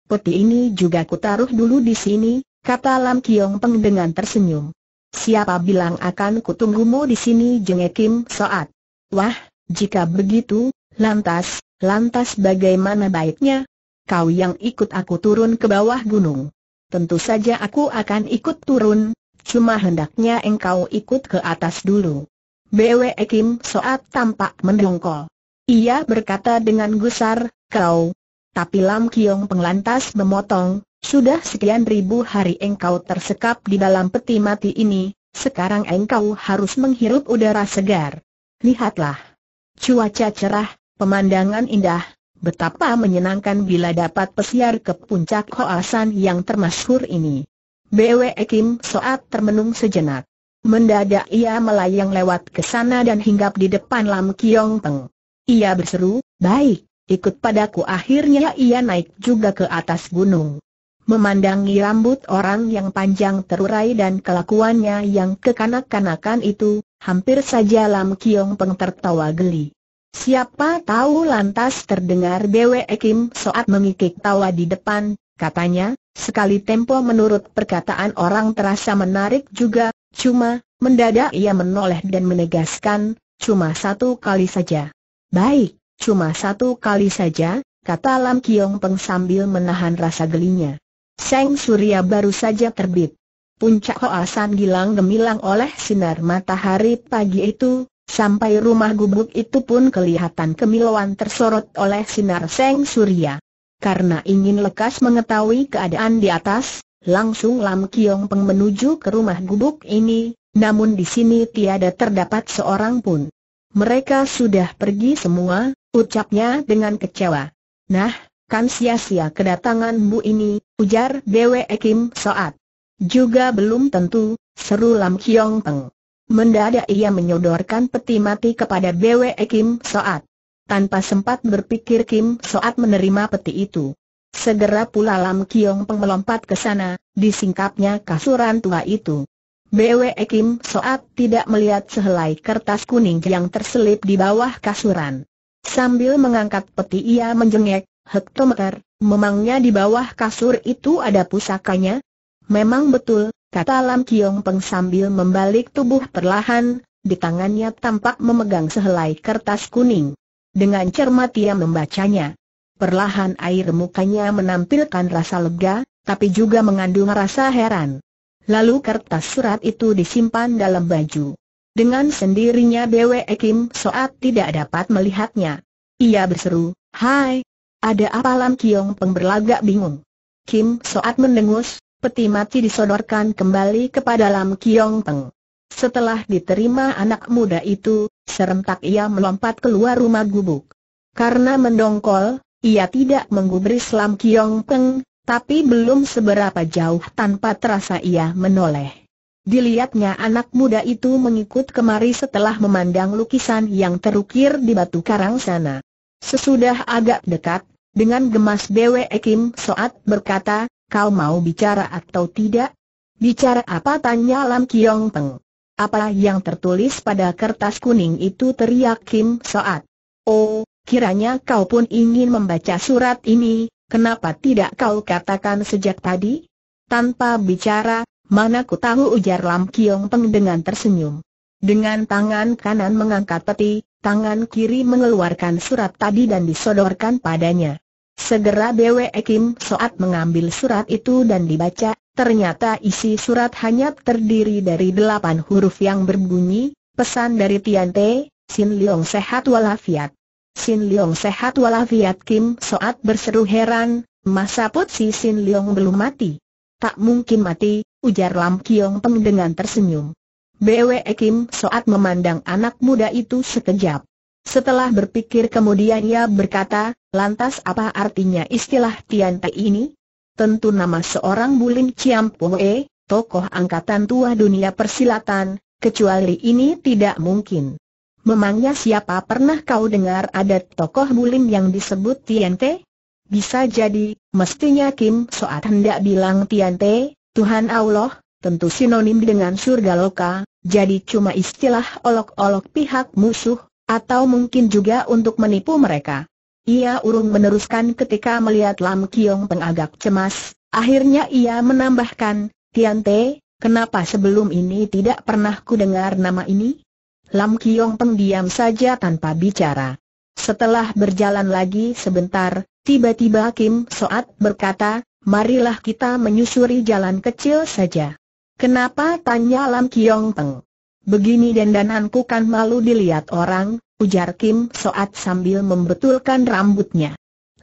A: Peti ini juga ku taruh dulu di sini, kata Lam Kiong Peng dengan tersenyum. Siapa bilang akan tunggumu di sini Jeng Kim Soat? Wah, jika begitu, lantas, Lantas bagaimana baiknya? Kau yang ikut aku turun ke bawah gunung. Tentu saja aku akan ikut turun, cuma hendaknya engkau ikut ke atas dulu. Bwe Kim Soat tampak mendongkol. Ia berkata dengan gusar, kau. Tapi Lam Kiong penglantas memotong, sudah sekian ribu hari engkau tersekap di dalam peti mati ini, sekarang engkau harus menghirup udara segar. Lihatlah. Cuaca cerah, Pemandangan indah, betapa menyenangkan bila dapat pesiar ke puncak Hoasan yang termasyhur ini. BW Kim Soat termenung sejenak. Mendadak ia melayang lewat ke sana dan hinggap di depan Lam Kiong Teng. Ia berseru, baik, ikut padaku akhirnya ia naik juga ke atas gunung. Memandangi rambut orang yang panjang terurai dan kelakuannya yang kekanak-kanakan itu, hampir saja Lam Kiong Peng tertawa geli. Siapa tahu lantas terdengar Bwe Kim Soat mengikik tawa di depan, katanya, sekali tempo menurut perkataan orang terasa menarik juga, cuma, mendadak ia menoleh dan menegaskan, cuma satu kali saja. Baik, cuma satu kali saja, kata Lam Kiong Peng sambil menahan rasa gelinya. Seng Surya baru saja terbit. Puncak Hoa San Gilang gemilang oleh sinar matahari pagi itu, Sampai rumah gubuk itu pun kelihatan kemilauan tersorot oleh sinar seng surya. Karena ingin lekas mengetahui keadaan di atas, langsung Lam Kiong Peng menuju ke rumah gubuk ini, namun di sini tiada terdapat seorang pun. Mereka sudah pergi semua, ucapnya dengan kecewa. Nah, kan sia-sia kedatanganmu ini, ujar Bwe Ekim Soat. Juga belum tentu, seru Lam Kiong Peng. Mendadak ia menyodorkan peti mati kepada BWE Kim Soat. Tanpa sempat berpikir Kim Soat menerima peti itu. Segera pula Lam Kiong Peng melompat ke sana, disingkapnya kasuran tua itu. BW Kim Soat tidak melihat sehelai kertas kuning yang terselip di bawah kasuran. Sambil mengangkat peti ia menjengek, hektometer, memangnya di bawah kasur itu ada pusakanya? Memang betul, kata Lam Kiong Peng sambil membalik tubuh perlahan, di tangannya tampak memegang sehelai kertas kuning. Dengan cermat ia membacanya. Perlahan air mukanya menampilkan rasa lega, tapi juga mengandung rasa heran. Lalu kertas surat itu disimpan dalam baju. Dengan sendirinya Bwe Kim Soat tidak dapat melihatnya. Ia berseru, Hai, ada apa Lam Kiong Peng berlagak bingung. Kim Soat mendengus, peti mati disodorkan kembali kepada Lam Kiong Peng. Setelah diterima anak muda itu, serentak ia melompat keluar rumah gubuk. Karena mendongkol, ia tidak menggubris Lam Kiong Peng, tapi belum seberapa jauh tanpa terasa ia menoleh. Dilihatnya anak muda itu mengikut kemari setelah memandang lukisan yang terukir di batu karang sana. Sesudah agak dekat, dengan gemas Bwe Kim Soat berkata, Kau mau bicara atau tidak? Bicara apa tanya Lam Kiong Peng. Apa yang tertulis pada kertas kuning itu teriak Kim Soat. Oh, kiranya kau pun ingin membaca surat ini, kenapa tidak kau katakan sejak tadi? Tanpa bicara, mana ku tahu ujar Lam Kiong Peng dengan tersenyum. Dengan tangan kanan mengangkat peti, tangan kiri mengeluarkan surat tadi dan disodorkan padanya. Segera Bwe Kim Soat mengambil surat itu dan dibaca, ternyata isi surat hanya terdiri dari delapan huruf yang berbunyi, pesan dari Tian Te, Sin Leong sehat walafiat. Sin Leong sehat walafiat Kim Soat berseru heran, masa put si Sin Leong belum mati? Tak mungkin mati, ujar Lam Kiong Peng dengan tersenyum. Bwe Kim Soat memandang anak muda itu sekejap. Setelah berpikir kemudian ia berkata, Lantas apa artinya istilah Tian Te ini? Tentu nama seorang Bulim Chiam Poe, tokoh angkatan tua dunia persilatan, kecuali ini tidak mungkin. Memangnya siapa pernah kau dengar ada tokoh bulim yang disebut Tian Tiante? Bisa jadi, mestinya Kim Soat hendak bilang Tian Tiante, Tuhan Allah, tentu sinonim dengan surga loka, jadi cuma istilah olok-olok pihak musuh, atau mungkin juga untuk menipu mereka. Ia urung meneruskan ketika melihat Lam Kiong pengagak cemas, akhirnya ia menambahkan, Tian Te, kenapa sebelum ini tidak pernah ku dengar nama ini? Lam Kiong Peng diam saja tanpa bicara. Setelah berjalan lagi sebentar, tiba-tiba Kim Soat berkata, marilah kita menyusuri jalan kecil saja. Kenapa? tanya Lam Kiong Peng. Begini dendananku kan malu dilihat orang, ujar Kim Soat sambil membetulkan rambutnya.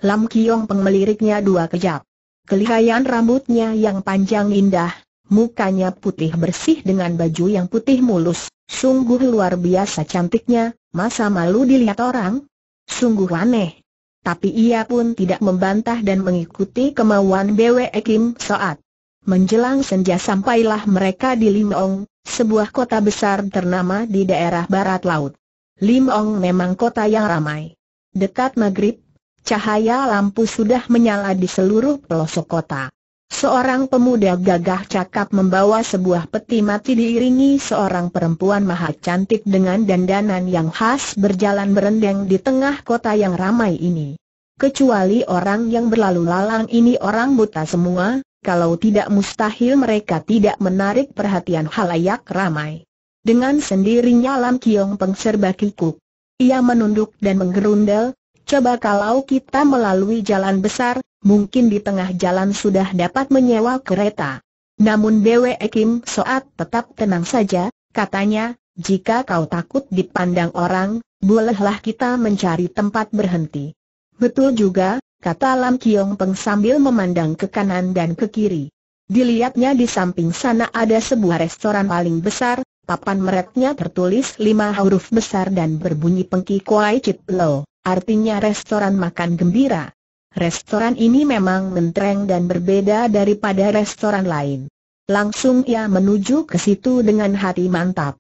A: Lam Kiong Peng meliriknya dua kejap. Kelihayan rambutnya yang panjang indah, mukanya putih bersih dengan baju yang putih mulus, sungguh luar biasa cantiknya, masa malu dilihat orang? Sungguh aneh. Tapi ia pun tidak membantah dan mengikuti kemauan BWE Kim Soat. Menjelang senja sampailah mereka di Limong, sebuah kota besar ternama di daerah barat laut. Limong memang kota yang ramai. Dekat maghrib, cahaya lampu sudah menyala di seluruh pelosok kota. Seorang pemuda gagah cakap membawa sebuah peti mati diiringi seorang perempuan maha cantik dengan dandanan yang khas berjalan berendeng di tengah kota yang ramai ini. Kecuali orang yang berlalu lalang ini orang buta semua, kalau tidak mustahil mereka tidak menarik perhatian halayak ramai. Dengan sendirinya Lam Kiong Peng serba kikuk. Ia menunduk dan menggerundel, coba kalau kita melalui jalan besar, mungkin di tengah jalan sudah dapat menyewa kereta. Namun Bwe Kim Soat tetap tenang saja, katanya, jika kau takut dipandang orang, bolehlah kita mencari tempat berhenti. Betul juga, kata Lam Kiong Peng sambil memandang ke kanan dan ke kiri. Dilihatnya di samping sana ada sebuah restoran paling besar, Papan mereknya tertulis lima huruf besar dan berbunyi pengki Kuai Chit Lo, artinya restoran makan gembira. Restoran ini memang mentereng dan berbeda daripada restoran lain. Langsung ia menuju ke situ dengan hati mantap.